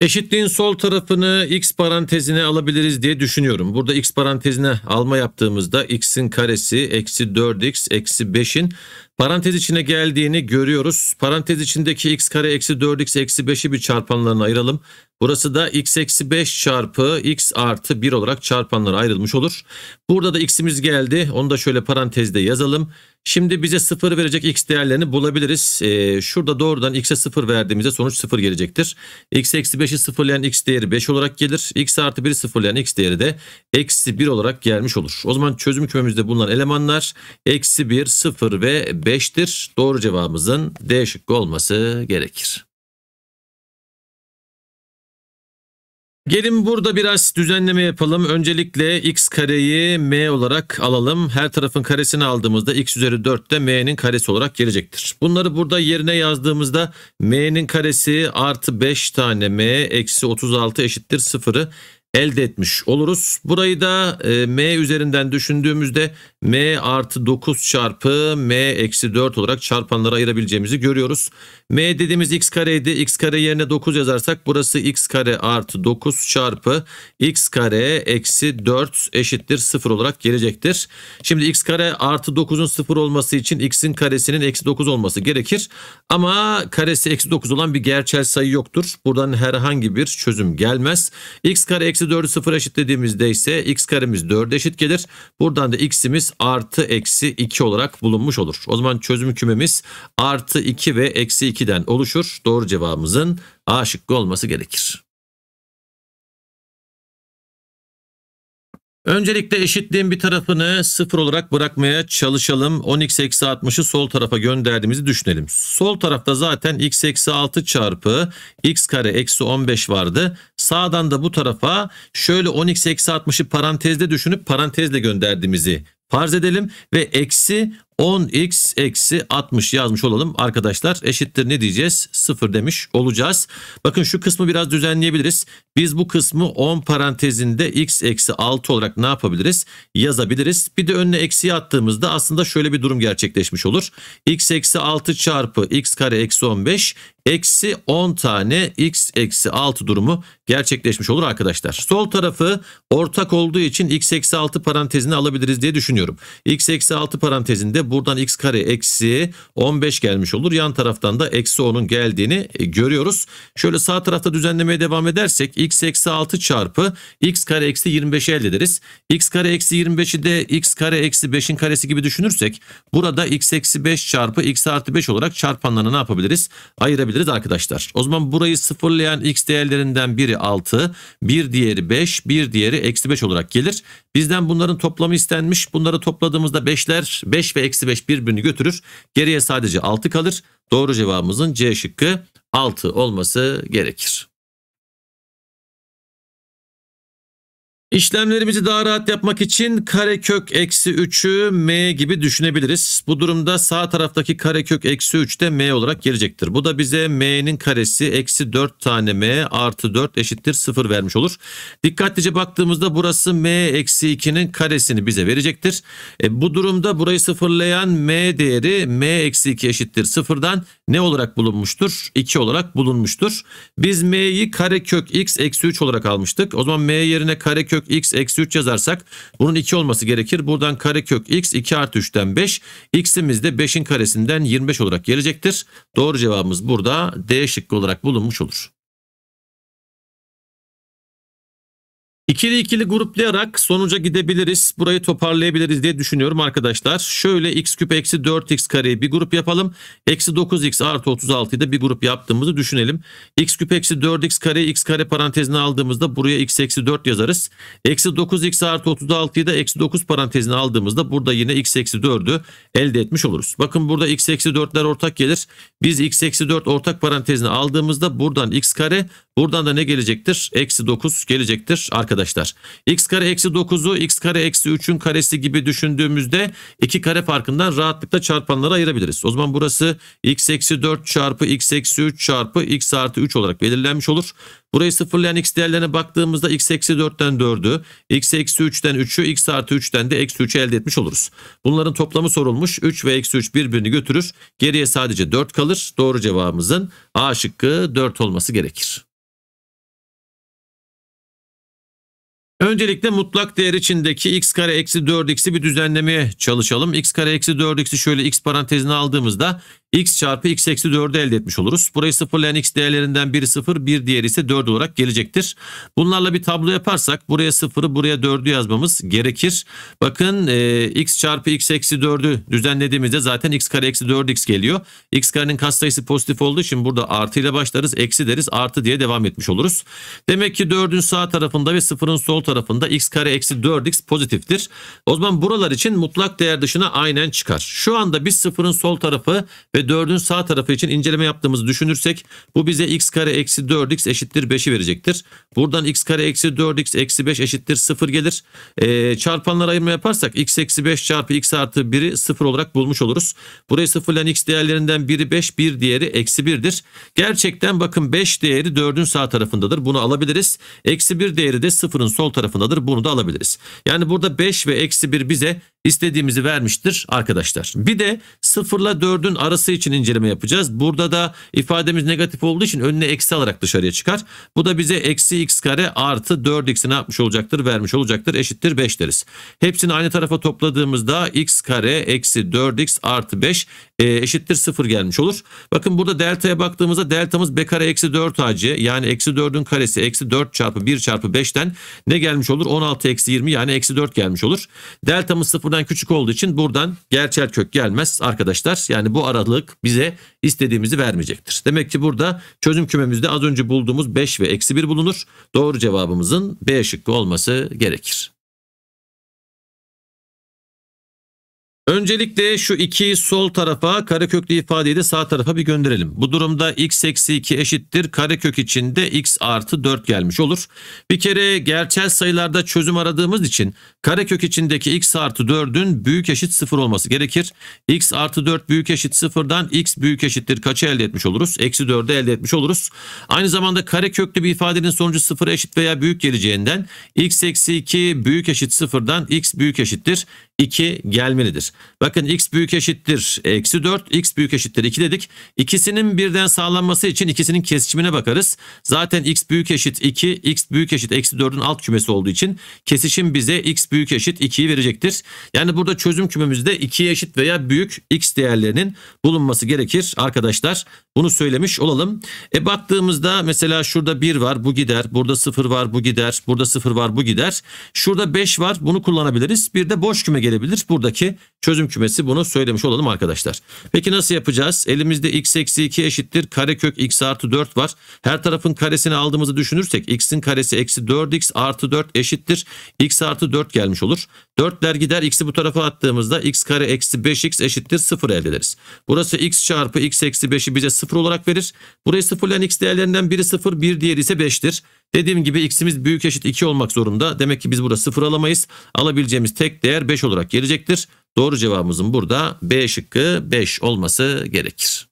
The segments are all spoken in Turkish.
Eşitliğin sol tarafını x parantezine alabiliriz diye düşünüyorum. Burada x parantezine alma yaptığımızda x'in karesi eksi 4x eksi 5'in parantez içine geldiğini görüyoruz. Parantez içindeki x kare eksi 4x eksi 5'i bir çarpanlarına ayıralım. Burası da x eksi 5 çarpı x artı 1 olarak çarpanlara ayrılmış olur. Burada da x'imiz geldi. Onu da şöyle parantezde yazalım. Şimdi bize 0 verecek x değerlerini bulabiliriz. Ee, şurada doğrudan x'e 0 verdiğimizde sonuç 0 gelecektir. x eksi 5'i sıfırlayan x değeri 5 olarak gelir. x artı 1'i sıfırlayan x değeri de eksi 1 olarak gelmiş olur. O zaman çözüm kümemizde bulunan elemanlar eksi 1, 0 ve 5'tir. Doğru cevabımızın D şıkkı olması gerekir. Gelin burada biraz düzenleme yapalım. Öncelikle x kareyi m olarak alalım. Her tarafın karesini aldığımızda x üzeri 4 de m'nin karesi olarak gelecektir. Bunları burada yerine yazdığımızda m'nin karesi artı 5 tane m eksi 36 eşittir 0'ı elde etmiş oluruz. Burayı da e, m üzerinden düşündüğümüzde m artı 9 çarpı m eksi 4 olarak çarpanlara ayırabileceğimizi görüyoruz. M dediğimiz x kareydi. X kare yerine 9 yazarsak burası x kare artı 9 çarpı x kare eksi 4 eşittir 0 olarak gelecektir. Şimdi x kare artı 9'un 0 olması için x'in karesinin eksi 9 olması gerekir. Ama karesi eksi 9 olan bir gerçel sayı yoktur. Buradan herhangi bir çözüm gelmez. x kare eksi 4'ü 0 eşitlediğimizde ise x karemiz 4'e eşit gelir. Buradan da x'imiz artı eksi 2 olarak bulunmuş olur. O zaman çözüm kümemiz artı 2 ve eksi 2 2'den oluşur. Doğru cevabımızın A şıkkı olması gerekir. Öncelikle eşitliğin bir tarafını sıfır olarak bırakmaya çalışalım. 10x eksi 60'ı sol tarafa gönderdiğimizi düşünelim. Sol tarafta zaten x eksi 6 çarpı x kare eksi 15 vardı. Sağdan da bu tarafa şöyle 10x eksi 60'ı parantezde düşünüp parantezle gönderdiğimizi farz edelim. Ve eksi 10x eksi 60 yazmış olalım arkadaşlar. Eşittir ne diyeceğiz? 0 demiş olacağız. Bakın şu kısmı biraz düzenleyebiliriz. Biz bu kısmı 10 parantezinde x eksi 6 olarak ne yapabiliriz? Yazabiliriz. Bir de önüne eksiye attığımızda aslında şöyle bir durum gerçekleşmiş olur. x eksi 6 çarpı x kare eksi 15 eksi 10 tane x eksi 6 durumu gerçekleşmiş olur arkadaşlar. Sol tarafı ortak olduğu için x eksi 6 parantezine alabiliriz diye düşünüyorum. x eksi 6 parantezinde Buradan x kare eksi 15 gelmiş olur. Yan taraftan da eksi 10'un geldiğini e, görüyoruz. Şöyle sağ tarafta düzenlemeye devam edersek x eksi 6 çarpı x kare eksi 25 elde ederiz. x kare eksi 25'i de x kare eksi 5'in karesi gibi düşünürsek burada x eksi 5 çarpı x artı 5 olarak çarpanlarını ne yapabiliriz? Ayırabiliriz arkadaşlar. O zaman burayı sıfırlayan x değerlerinden biri 6, bir diğeri 5, bir diğeri eksi 5 olarak gelir. Bizden bunların toplamı istenmiş. Bunları topladığımızda 5'ler 5 ve eksi 5 birbirini götürür. Geriye sadece 6 kalır. Doğru cevabımızın C şıkkı 6 olması gerekir. İşlemlerimizi daha rahat yapmak için karekök eksi 3'ü m gibi düşünebiliriz. Bu durumda sağ taraftaki karekök eksi 3 de m olarak gelecektir. Bu da bize m'nin karesi eksi 4 tane m artı 4 eşittir 0 vermiş olur. Dikkatlice baktığımızda burası m eksi 2'nin karesini bize verecektir. E, bu durumda burayı sıfırlayan m değeri m eksi 2 eşittir 0'dan ne olarak bulunmuştur? 2 olarak bulunmuştur. Biz m'yi karekök x eksi 3 olarak almıştık. O zaman m yerine karekök kök x eksi 3 yazarsak bunun 2 olması gerekir. Buradan kare kök x 2 artı 3'ten 5. X'imiz de 5'in karesinden 25 olarak gelecektir. Doğru cevabımız burada D şıkkı olarak bulunmuş olur. İkili ikili gruplayarak sonuca gidebiliriz. Burayı toparlayabiliriz diye düşünüyorum arkadaşlar. Şöyle x küp eksi 4x kareyi bir grup yapalım. Eksi 9x artı 36'yı da bir grup yaptığımızı düşünelim. x küp eksi 4x kareyi x kare parantezine aldığımızda buraya x eksi 4 yazarız. Eksi 9x artı 36'yı da eksi 9 parantezine aldığımızda burada yine x eksi 4'ü elde etmiş oluruz. Bakın burada x eksi 4'ler ortak gelir. Biz x eksi 4 ortak parantezine aldığımızda buradan x kare Buradan da ne gelecektir? Eksi 9 gelecektir arkadaşlar. X kare eksi 9'u x kare eksi 3'ün karesi gibi düşündüğümüzde iki kare farkından rahatlıkla çarpanlara ayırabiliriz. O zaman burası x eksi 4 çarpı x eksi 3 çarpı x artı 3 olarak belirlenmiş olur. Burayı sıfırlayan x değerlerine baktığımızda x eksi 4'ten 4'ü, x eksi 3'ten 3'ü, x artı 3'ten de eksi 3'ü elde etmiş oluruz. Bunların toplamı sorulmuş. 3 ve eksi 3 birbirini götürür. Geriye sadece 4 kalır. Doğru cevabımızın A şıkkı 4 olması gerekir. Öncelikle mutlak değer içindeki x kare eksi 4x'i bir düzenlemeye çalışalım. x kare eksi 4x'i şöyle x parantezine aldığımızda x çarpı x eksi 4'ü elde etmiş oluruz. Burayı sıfırlayan x değerlerinden biri 0, bir diğeri ise 4 olarak gelecektir. Bunlarla bir tablo yaparsak buraya 0'ı buraya 4'ü yazmamız gerekir. Bakın e, x çarpı x eksi 4'ü düzenlediğimizde zaten x kare eksi 4x geliyor. x karenin katsayısı pozitif olduğu için burada artı ile başlarız, eksi deriz, artı diye devam etmiş oluruz. Demek ki 4'ün sağ tarafında ve 0'ın sol tarafında x kare eksi 4x pozitiftir. O zaman buralar için mutlak değer dışına aynen çıkar. Şu anda biz 0'ın sol tarafı ve ve 4'ün sağ tarafı için inceleme yaptığımızı düşünürsek bu bize x kare eksi 4x eşittir 5'i verecektir. Buradan x kare eksi 4x eksi 5 eşittir 0 gelir. E, ee, çarpanlar ayırma yaparsak x eksi 5 çarpı x artı 1'i 0 olarak bulmuş oluruz. Burayı sıfırlayan x değerlerinden biri 5 bir diğeri eksi 1'dir. Gerçekten bakın 5 değeri 4'ün sağ tarafındadır. Bunu alabiliriz. Eksi 1 değeri de 0'ın sol tarafındadır. Bunu da alabiliriz. Yani burada 5 ve eksi 1 bize istediğimizi vermiştir arkadaşlar. Bir de 0 ile 4'ün arası için inceleme yapacağız. Burada da ifademiz negatif olduğu için önüne eksi alarak dışarıya çıkar. Bu da bize eksi x kare artı 4x'i ne yapmış olacaktır? Vermiş olacaktır. Eşittir 5 deriz. Hepsini aynı tarafa topladığımızda x kare eksi 4x artı 5 e, eşittir 0 gelmiş olur. Bakın burada deltaya baktığımızda deltamız b kare eksi 4 ac yani eksi 4'ün karesi eksi 4 çarpı 1 çarpı 5'ten ne gelmiş olur? 16 eksi 20 yani eksi 4 gelmiş olur. Deltamız 0 buradan küçük olduğu için buradan gerçel kök gelmez arkadaşlar. Yani bu aralık bize istediğimizi vermeyecektir. Demek ki burada çözüm kümemizde az önce bulduğumuz 5 ve eksi 1 bulunur. Doğru cevabımızın B şıkkı olması gerekir. Öncelikle şu iki sol tarafa kareköklü ifadeyi de sağ tarafa bir gönderelim. Bu durumda x eksi 2 eşittir karekök içinde x artı 4 gelmiş olur. Bir kere gerçel sayılarda çözüm aradığımız için karekök içindeki x artı 4'ün büyük eşit 0 olması gerekir. x artı 4 büyük eşit 0'dan x büyük eşittir kaçı elde etmiş oluruz? Eksi 4'ü elde etmiş oluruz. Aynı zamanda kareköklü bir ifadenin sonucu 0 eşit veya büyük geleceğinden x eksi 2 büyük eşit 0'dan x büyük eşittir 2 gelmelidir. Bakın x büyük eşittir eksi 4 x büyük eşittir 2 dedik. İkisinin birden sağlanması için ikisinin kesişimine bakarız. Zaten x büyük eşit 2 x büyük eşit eksi 4'ün alt kümesi olduğu için kesişim bize x büyük eşit 2'yi verecektir. Yani burada çözüm kümemizde 2'ye eşit veya büyük x değerlerinin bulunması gerekir arkadaşlar. Bunu söylemiş olalım. E baktığımızda mesela şurada 1 var bu gider. Burada 0 var bu gider. Burada 0 var bu gider. Şurada 5 var bunu kullanabiliriz. Bir de boş küme gelebilir. Buradaki çözüm kümesi bunu söylemiş olalım arkadaşlar. Peki nasıl yapacağız? Elimizde x eksi 2 eşittir karekök x artı 4 var. Her tarafın karesini aldığımızı düşünürsek x'in karesi eksi 4x artı 4 eşittir. x artı 4 gelmiş olur. 4'ler gider x'i bu tarafa attığımızda x kare eksi 5x eşittir 0 elde ederiz. Burası x çarpı x eksi 5'i bize 0 olarak verir. Burayı 0 ile x değerlerinden biri 0 bir diğeri ise 5'tir. Dediğim gibi x'imiz büyük eşit 2 olmak zorunda. Demek ki biz burada sıfır alamayız. Alabileceğimiz tek değer 5 olarak gelecektir. Doğru cevabımızın burada B şıkkı 5 olması gerekir.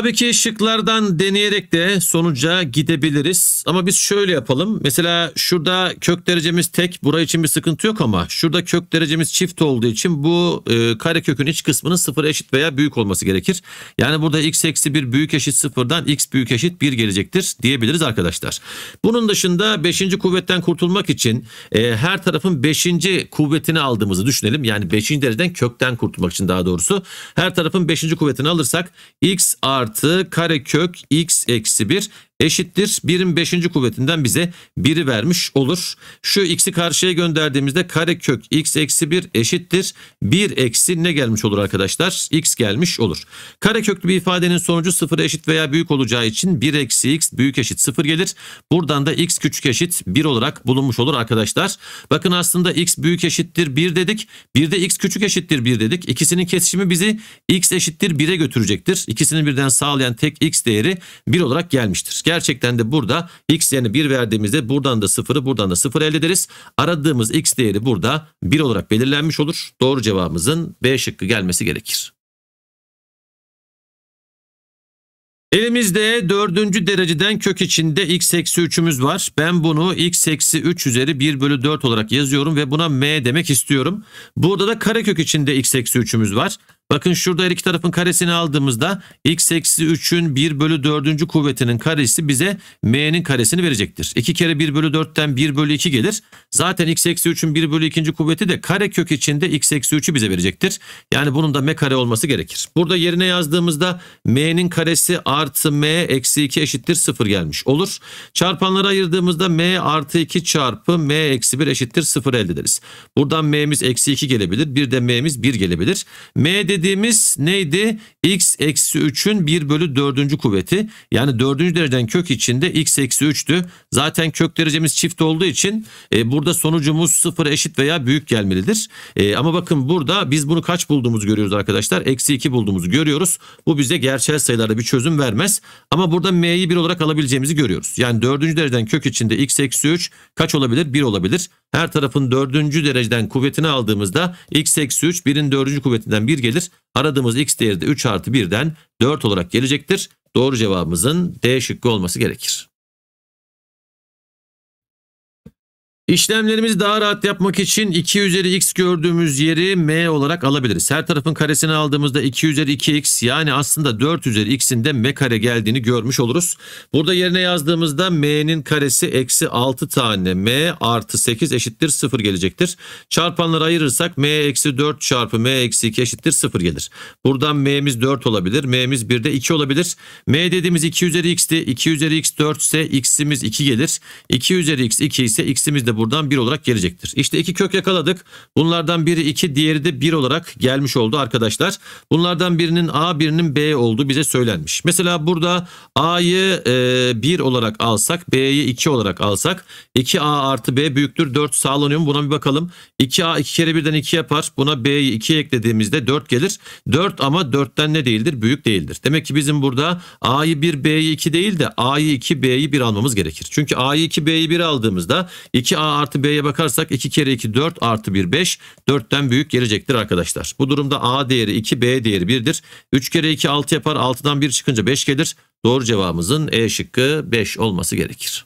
Tabii ki şıklardan deneyerek de sonuca gidebiliriz. Ama biz şöyle yapalım. Mesela şurada kök derecemiz tek. Burası için bir sıkıntı yok ama şurada kök derecemiz çift olduğu için bu e, kare kökün iç kısmının sıfır eşit veya büyük olması gerekir. Yani burada x eksi 1 büyük eşit sıfırdan x büyük eşit 1 gelecektir diyebiliriz arkadaşlar. Bunun dışında 5. kuvvetten kurtulmak için e, her tarafın 5. kuvvetini aldığımızı düşünelim. Yani 5. dereceden kökten kurtulmak için daha doğrusu. Her tarafın 5. kuvvetini alırsak x artı artı karekök x eksi 1 eşittir. 1'in beşinci kuvvetinden bize biri vermiş olur. Şu x'i karşıya gönderdiğimizde kare kök x eksi bir eşittir. bir eksi ne gelmiş olur arkadaşlar? x gelmiş olur. Kare köklü bir ifadenin sonucu sıfır eşit veya büyük olacağı için bir eksi x büyük eşit sıfır gelir. Buradan da x küçük eşit bir olarak bulunmuş olur arkadaşlar. Bakın aslında x büyük eşittir bir dedik. Bir de x küçük eşittir bir dedik. İkisinin kesişimi bizi x eşittir 1'e götürecektir. İkisini birden sağlayan tek x değeri bir olarak gelmiştir. Gerçekten de burada x yerine 1 verdiğimizde buradan da 0'ı buradan da 0 elde ederiz. Aradığımız x değeri burada 1 olarak belirlenmiş olur. Doğru cevabımızın B şıkkı gelmesi gerekir. Elimizde dördüncü dereceden kök içinde x eksi 3'ümüz var. Ben bunu x eksi 3 üzeri 1 bölü 4 olarak yazıyorum ve buna m demek istiyorum. Burada da karekök içinde x eksi 3'ümüz var. Bakın şurada her iki tarafın karesini aldığımızda x eksi 3'ün 1 bölü 4. kuvvetinin karesi bize m'nin karesini verecektir. 2 kere 1 bölü 4'ten 1 bölü 2 gelir. Zaten x eksi 3'ün 1 bölü 2. kuvveti de kare kök içinde x eksi 3'ü bize verecektir. Yani bunun da m kare olması gerekir. Burada yerine yazdığımızda m'nin karesi artı m eksi 2 eşittir 0 gelmiş olur. Çarpanlara ayırdığımızda m artı 2 çarpı m eksi 1 eşittir 0 elde ederiz. Buradan m'miz eksi 2 gelebilir. Bir de m'miz 1 gelebilir. m dediğimiz neydi? x eksi 3'ün 1 bölü 4. kuvveti. Yani 4. dereceden kök içinde x eksi 3'tü. Zaten kök derecemiz çift olduğu için e, burada sonucumuz 0 eşit veya büyük gelmelidir. E, ama bakın burada biz bunu kaç bulduğumuzu görüyoruz arkadaşlar. Eksi 2 bulduğumuzu görüyoruz. Bu bize gerçel sayılarda bir çözüm vermez. Ama burada m'yi 1 olarak alabileceğimizi görüyoruz. Yani 4. dereceden kök içinde x eksi 3 kaç olabilir? 1 olabilir. Her tarafın dördüncü dereceden kuvvetini aldığımızda x eksi 3 birin dördüncü kuvvetinden 1 gelir. Aradığımız x değeri de 3 artı 1'den 4 olarak gelecektir. Doğru cevabımızın D şıkkı olması gerekir. İşlemlerimizi daha rahat yapmak için 2 üzeri x gördüğümüz yeri m olarak alabiliriz. Her tarafın karesini aldığımızda 2 üzeri 2x yani aslında 4 üzeri x'in de m kare geldiğini görmüş oluruz. Burada yerine yazdığımızda m'nin karesi eksi 6 tane m artı 8 eşittir 0 gelecektir. Çarpanları ayırırsak m eksi 4 çarpı m eksi 2 eşittir 0 gelir. Buradan m'miz 4 olabilir. m'miz 1 de 2 olabilir. m dediğimiz 2 üzeri x'ti. 2 üzeri x 4 ise x'imiz 2 gelir. 2 üzeri x 2 ise x'imiz de buradan 1 olarak gelecektir. İşte iki kök yakaladık. Bunlardan biri 2 diğeri de 1 olarak gelmiş oldu arkadaşlar. Bunlardan birinin A birinin B olduğu bize söylenmiş. Mesela burada A'yı e, olarak alsak B'yi 2 olarak alsak 2A artı B büyüktür 4 sağlanıyor mu? Buna bir bakalım. 2A 2 kere birden 2 yapar. Buna B'yi 2'ye eklediğimizde 4 gelir. 4 ama 4'ten ne değildir? Büyük değildir. Demek ki bizim burada A'yı 1 B'yi 2 değil de A'yı 2 B'yi 1 almamız gerekir. Çünkü A'yı 2 B'yi 1 aldığımızda 2A A artı B'ye bakarsak 2 kere 2 4 artı 1 5. 4'ten büyük gelecektir arkadaşlar. Bu durumda A değeri 2 B değeri 1'dir. 3 kere 2 6 yapar 6'dan 1 çıkınca 5 gelir. Doğru cevabımızın E şıkkı 5 olması gerekir.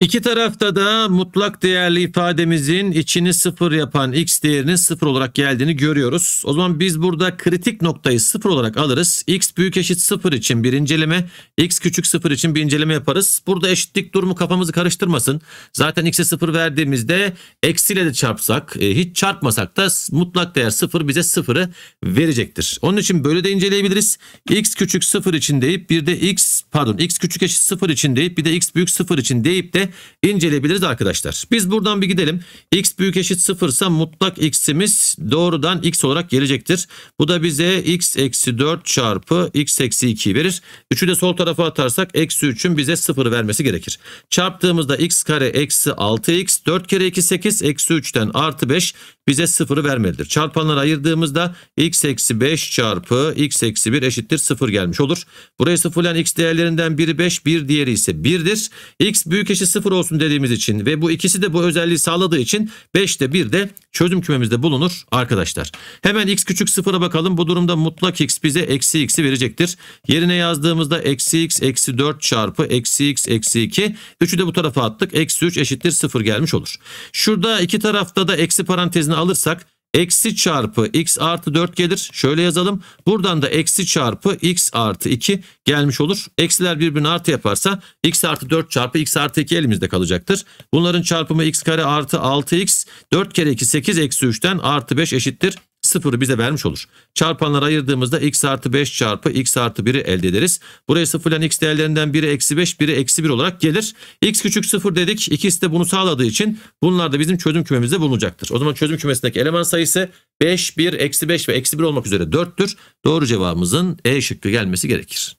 İki tarafta da mutlak değerli ifademizin içini sıfır yapan x değerinin sıfır olarak geldiğini görüyoruz. O zaman biz burada kritik noktayı sıfır olarak alırız. x büyük eşit sıfır için bir inceleme, x küçük sıfır için bir inceleme yaparız. Burada eşitlik durumu kafamızı karıştırmasın. Zaten x'e sıfır verdiğimizde eksiyle de çarpsak, e, hiç çarpmasak da mutlak değer sıfır bize sıfırı verecektir. Onun için böyle de inceleyebiliriz. x küçük sıfır için deyip bir de x pardon x küçük eşit sıfır için deyip bir de x büyük sıfır için deyip de şekilde inceleyebiliriz arkadaşlar. Biz buradan bir gidelim. X büyük eşit 0 ise mutlak x'imiz doğrudan x olarak gelecektir. Bu da bize x eksi 4 çarpı x eksi 2 verir. 3'ü de sol tarafa atarsak eksi 3'ün bize 0 vermesi gerekir. Çarptığımızda x kare eksi 6x 4 kere 2 8 eksi 3'ten artı 5 bize 0'ı vermelidir. Çarpanları ayırdığımızda x eksi 5 çarpı x eksi 1 eşittir 0 gelmiş olur. Burayı sıfırlayan x değerlerinden biri 5 bir diğeri ise 1'dir. x büyük eşit sıfır olsun dediğimiz için ve bu ikisi de bu özelliği sağladığı için 5'te 1 de çözüm kümemizde bulunur arkadaşlar. Hemen x küçük sıfıra bakalım. Bu durumda mutlak x bize eksi x'i verecektir. Yerine yazdığımızda eksi x eksi 4 çarpı eksi x eksi 2. 3'ü de bu tarafa attık. Eksi 3 eşittir 0 gelmiş olur. Şurada iki tarafta da eksi parantezini alırsak eksi çarpı x artı 4 gelir. Şöyle yazalım. Buradan da eksi çarpı x artı 2 gelmiş olur. Eksiler birbirini artı yaparsa x artı 4 çarpı x artı 2 elimizde kalacaktır. Bunların çarpımı x kare artı 6x 4 kere 2 8 eksi 3'ten artı 5 eşittir sıfırı bize vermiş olur. Çarpanları ayırdığımızda x artı 5 çarpı x artı 1'i elde ederiz. Buraya sıfırlan x değerlerinden biri eksi 5, biri eksi 1 olarak gelir. x küçük sıfır dedik. İkisi de bunu sağladığı için bunlar da bizim çözüm kümemizde bulunacaktır. O zaman çözüm kümesindeki eleman sayısı 5, 1, eksi 5 ve eksi 1 olmak üzere 4'tür. Doğru cevabımızın E şıkkı gelmesi gerekir.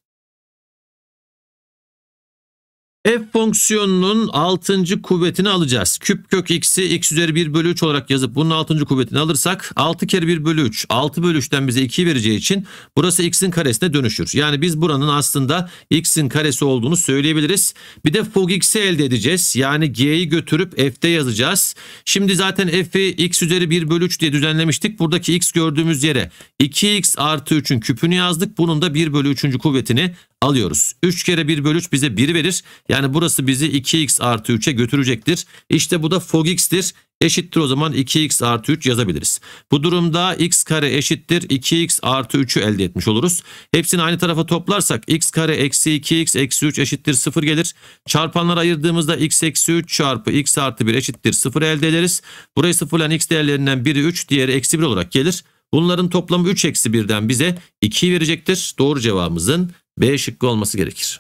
F fonksiyonunun 6. kuvvetini alacağız. Küp kök x'i x üzeri 1 bölü 3 olarak yazıp bunun 6. kuvvetini alırsak 6 kere 1 bölü 3. 6 bölü 3'ten bize 2'yi vereceği için burası x'in karesine dönüşür. Yani biz buranın aslında x'in karesi olduğunu söyleyebiliriz. Bir de fog x'i elde edeceğiz. Yani g'yi götürüp f'de yazacağız. Şimdi zaten f'i x üzeri 1 bölü 3 diye düzenlemiştik. Buradaki x gördüğümüz yere 2x artı 3'ün küpünü yazdık. Bunun da 1 bölü 3. kuvvetini alıyoruz. 3 kere 1 bölü 3 bize 1 verir. Yani burası bizi 2x artı 3'e götürecektir. İşte bu da fog x'tir. Eşittir o zaman 2x artı 3 yazabiliriz. Bu durumda x kare eşittir 2x artı 3'ü elde etmiş oluruz. Hepsini aynı tarafa toplarsak x kare eksi 2x eksi 3 eşittir 0 gelir. Çarpanları ayırdığımızda x eksi 3 çarpı x artı 1 eşittir 0 elde ederiz. Burayı sıfırlayan x değerlerinden biri 3 diğeri eksi 1 olarak gelir. Bunların toplamı 3 eksi 1'den bize 2'yi verecektir. Doğru cevabımızın B şıkkı olması gerekir.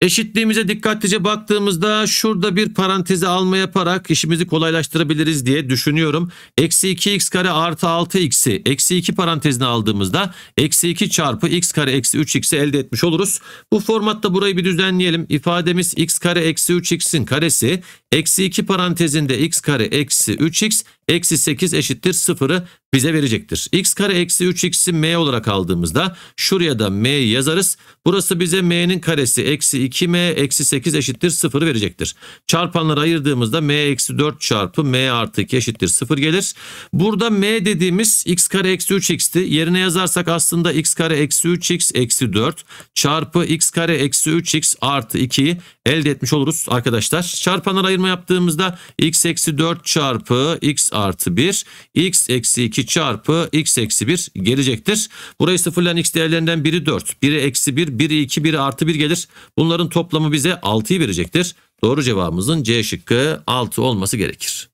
Eşitliğimize dikkatlice baktığımızda şurada bir parantezi alma yaparak işimizi kolaylaştırabiliriz diye düşünüyorum. Eksi 2x kare artı 6x'i eksi 2 parantezine aldığımızda eksi 2 çarpı x kare eksi 3x'i elde etmiş oluruz. Bu formatta burayı bir düzenleyelim. İfademiz x kare eksi 3x'in karesi eksi 2 parantezinde x kare eksi 3x eksi 8 eşittir 0'ı bize verecektir. x kare eksi 3x'i m olarak aldığımızda şuraya da m yazarız. Burası bize m'nin karesi eksi 2m eksi 8 eşittir 0 verecektir. Çarpanları ayırdığımızda m eksi 4 çarpı m artı 2 eşittir 0 gelir. Burada m dediğimiz x kare eksi 3x'ti. Yerine yazarsak aslında x kare eksi 3x eksi 4 çarpı x kare eksi 3x artı 2'yi elde etmiş oluruz arkadaşlar. Çarpanları ayırma yaptığımızda x eksi 4 çarpı x artı 1 x eksi 2 çarpı x eksi 1 gelecektir. Burayı sıfırlayan x değerlerinden biri 4. Biri eksi 1, biri 2, biri artı 1 gelir. Bunların toplamı bize 6'yı verecektir. Doğru cevabımızın C şıkkı 6 olması gerekir.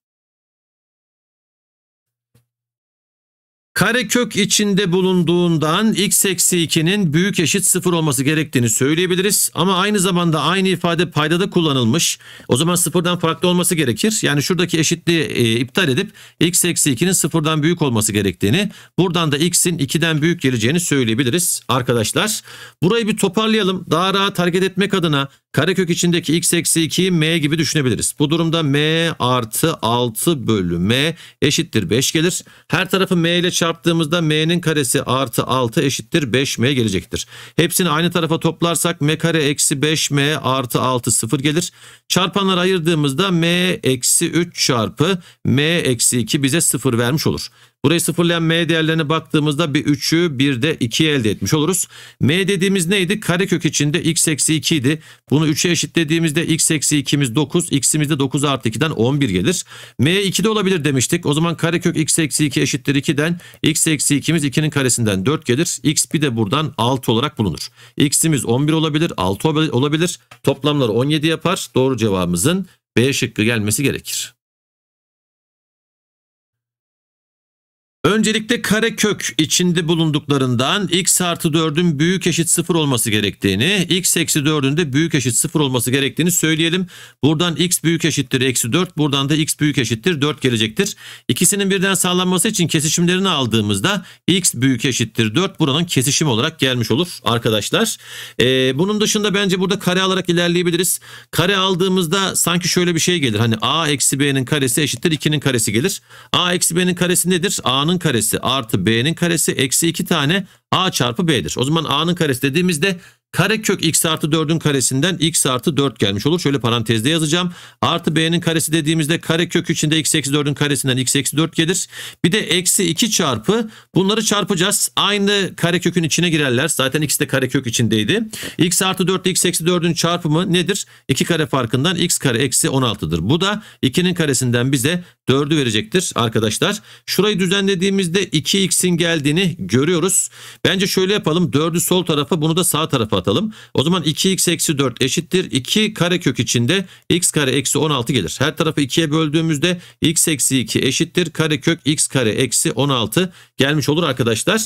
Karekök içinde bulunduğundan x eksi 2'nin büyük eşit 0 olması gerektiğini söyleyebiliriz. Ama aynı zamanda aynı ifade paydada kullanılmış. O zaman sıfırdan farklı olması gerekir. Yani şuradaki eşitliği e, iptal edip x eksi 2'nin sıfırdan büyük olması gerektiğini buradan da x'in 2'den büyük geleceğini söyleyebiliriz arkadaşlar. Burayı bir toparlayalım. Daha rahat hareket etmek adına Karekök içindeki x eksi 2'yi m gibi düşünebiliriz. Bu durumda m artı 6 bölü m eşittir 5 gelir. Her tarafı m ile çarptığımızda m'nin karesi artı 6 eşittir 5m gelecektir. Hepsini aynı tarafa toplarsak m kare eksi 5m artı 6 0 gelir. Çarpanları ayırdığımızda m eksi 3 çarpı m eksi 2 bize 0 vermiş olur. Burayı sıfırlayan m değerlerine baktığımızda bir 3'ü bir de 2'yi elde etmiş oluruz. m dediğimiz neydi? Karekök içinde x eksi 2 idi. Bunu 3'e eşitlediğimizde x eksi 2'miz 9. x'imiz de 9 artı 2'den 11 gelir. m 2 de olabilir demiştik. O zaman karekök x eksi 2 eşittir 2'den x eksi 2'miz 2'nin karesinden 4 gelir. x bir de buradan 6 olarak bulunur. x'imiz 11 olabilir 6 olabilir. Toplamları 17 yapar. Doğru cevabımızın B şıkkı gelmesi gerekir. Öncelikle kare kök içinde bulunduklarından x artı 4'ün büyük eşit 0 olması gerektiğini, x eksi 4'ün de büyük eşit 0 olması gerektiğini söyleyelim. Buradan x büyük eşittir eksi 4, buradan da x büyük eşittir 4 gelecektir. İkisinin birden sağlanması için kesişimlerini aldığımızda x büyük eşittir 4 buranın kesişim olarak gelmiş olur arkadaşlar. Ee, bunun dışında bence burada kare alarak ilerleyebiliriz. Kare aldığımızda sanki şöyle bir şey gelir. Hani a eksi b'nin karesi eşittir 2'nin karesi gelir. a eksi b'nin karesi nedir? a'nın A'nın karesi artı B'nin karesi eksi 2 tane A çarpı B'dir. O zaman A'nın karesi dediğimizde Karekök x artı 4'ün karesinden x artı 4 gelmiş olur. Şöyle parantezde yazacağım. Artı b'nin karesi dediğimizde karekök içinde x eksi 4'ün karesinden x eksi 4 gelir. Bir de eksi 2 çarpı bunları çarpacağız. Aynı karekökün içine girerler. Zaten x de karekök içindeydi. x artı 4 ile x eksi 4'ün çarpımı nedir? 2 kare farkından x kare eksi 16'dır. Bu da 2'nin karesinden bize 4'ü verecektir arkadaşlar. Şurayı düzenlediğimizde 2x'in geldiğini görüyoruz. Bence şöyle yapalım. 4'ü sol tarafa bunu da sağ tarafa atalım. O zaman 2x eksi 4 eşittir. 2 karekök içinde x kare eksi 16 gelir. Her tarafı 2'ye böldüğümüzde x eksi 2 eşittir. Karekök x kare eksi 16 gelmiş olur arkadaşlar.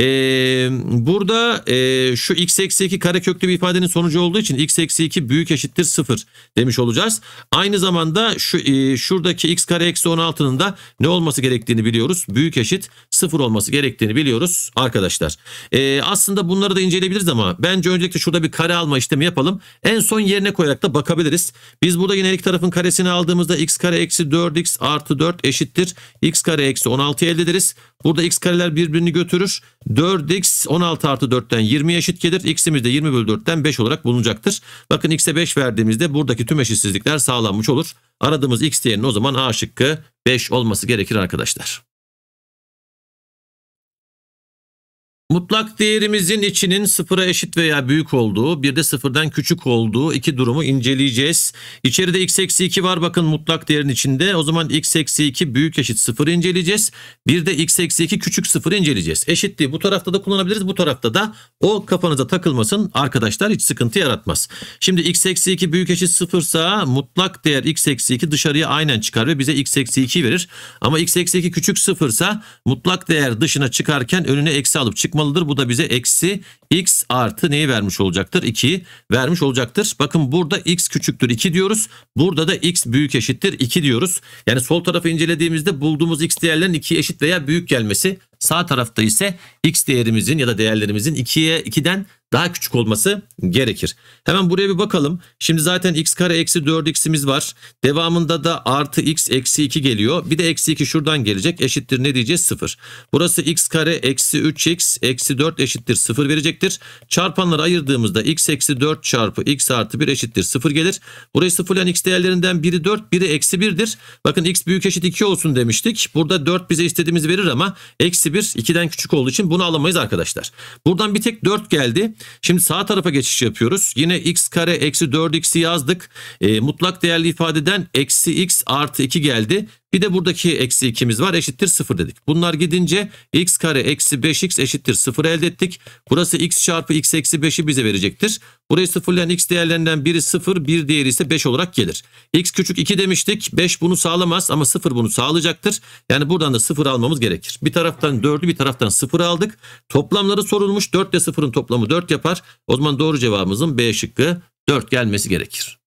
Ee, burada e, şu x eksi 2 kareköklü bir ifadenin sonucu olduğu için x eksi 2 büyük eşittir 0 demiş olacağız. Aynı zamanda şu e, şuradaki x kare eksi 16'nın da ne olması gerektiğini biliyoruz. Büyük eşit 0 olması gerektiğini biliyoruz arkadaşlar. Ee, aslında bunları da inceleyebiliriz ama bence önce Öncelikle şurada bir kare alma işlemi yapalım. En son yerine koyarak da bakabiliriz. Biz burada yine ilk tarafın karesini aldığımızda x kare eksi 4x artı 4 eşittir. x kare eksi 16 elde ederiz. Burada x kareler birbirini götürür. 4x 16 artı 4'ten 20 eşit gelir. x'imiz de 20 bölü 4'ten 5 olarak bulunacaktır. Bakın x'e 5 verdiğimizde buradaki tüm eşitsizlikler sağlanmış olur. Aradığımız x değerinin o zaman a şıkkı 5 olması gerekir arkadaşlar. Mutlak değerimizin içinin sıfıra eşit veya büyük olduğu, bir de sıfırdan küçük olduğu iki durumu inceleyeceğiz. İçeride x eksi 2 var bakın mutlak değerin içinde. O zaman x eksi 2 büyük eşit sıfır inceleyeceğiz. Bir de x eksi 2 küçük sıfır inceleyeceğiz. Eşitliği bu tarafta da kullanabiliriz. Bu tarafta da o kafanıza takılmasın arkadaşlar hiç sıkıntı yaratmaz. Şimdi x eksi 2 büyük eşit sıfırsa mutlak değer x eksi 2 dışarıya aynen çıkar ve bize x eksi 2 verir. Ama x eksi 2 küçük sıfırsa mutlak değer dışına çıkarken önüne eksi alıp çıkmalı olmalıdır. Bu da bize eksi x artı neyi vermiş olacaktır? 2'yi vermiş olacaktır. Bakın burada x küçüktür 2 diyoruz. Burada da x büyük eşittir 2 diyoruz. Yani sol tarafı incelediğimizde bulduğumuz x değerlerin 2'ye eşit veya büyük gelmesi. Sağ tarafta ise x değerimizin ya da değerlerimizin 2'ye 2'den daha küçük olması gerekir. Hemen buraya bir bakalım. Şimdi zaten x kare eksi 4x'imiz var. Devamında da artı x eksi 2 geliyor. Bir de eksi 2 şuradan gelecek. Eşittir ne diyeceğiz? 0. Burası x kare eksi 3x eksi 4 eşittir 0 verecektir. Çarpanları ayırdığımızda x eksi 4 çarpı x artı 1 eşittir 0 gelir. Burayı sıfırlayan x değerlerinden biri 4 biri eksi 1'dir. Bakın x büyük eşit 2 olsun demiştik. Burada 4 bize istediğimizi verir ama eksi 1 2'den küçük olduğu için bunu alamayız arkadaşlar. Buradan bir tek 4 geldi. Şimdi sağ tarafa geçiş yapıyoruz. Yine x kare eksi 4x'i yazdık. E, mutlak değerli ifadeden eksi x artı 2 geldi. Bir de buradaki eksi 2'miz var eşittir 0 dedik. Bunlar gidince x kare eksi 5x eşittir 0 elde ettik. Burası x çarpı x eksi 5'i bize verecektir. Burayı sıfırlayan x değerlerinden biri 0, bir diğeri ise 5 olarak gelir. x küçük 2 demiştik. 5 bunu sağlamaz ama 0 bunu sağlayacaktır. Yani buradan da 0 almamız gerekir. Bir taraftan 4'ü bir taraftan 0 aldık. Toplamları sorulmuş. 4 ile 0'ın toplamı 4 yapar. O zaman doğru cevabımızın B şıkkı 4 gelmesi gerekir.